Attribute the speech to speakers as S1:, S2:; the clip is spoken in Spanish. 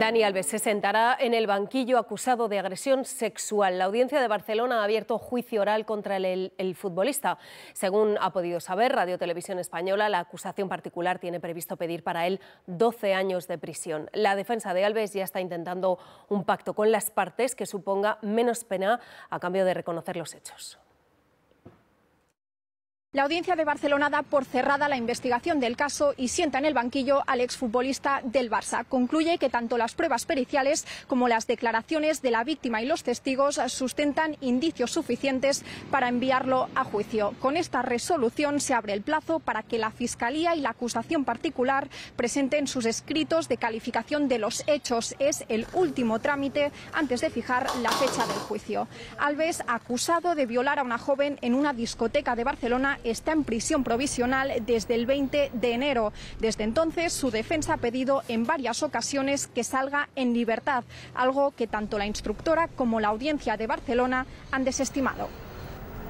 S1: Dani Alves se sentará en el banquillo acusado de agresión sexual. La audiencia de Barcelona ha abierto juicio oral contra el, futbolista. Según ha podido saber Radio Televisión Española, la acusación particular tiene previsto pedir para él 12 años de prisión. La defensa de Alves ya está intentando un pacto con las partes que suponga menos pena a cambio de reconocer los hechos.
S2: La audiencia de Barcelona da por cerrada la investigación del caso y sienta en el banquillo al exfutbolista del Barça. Concluye que tanto las pruebas periciales como las declaraciones de la víctima y los testigos sustentan indicios suficientes para enviarlo a juicio. Con esta resolución se abre el plazo para que la Fiscalía y la acusación particular presenten sus escritos de calificación de los hechos. Es el último trámite antes de fijar la fecha del juicio. Alves, acusado de violar a una joven en una discoteca de Barcelona, está en prisión provisional desde el 20 de enero. Desde entonces, su defensa ha pedido en varias ocasiones que salga en libertad, algo que tanto la instructora como la audiencia de Barcelona han desestimado.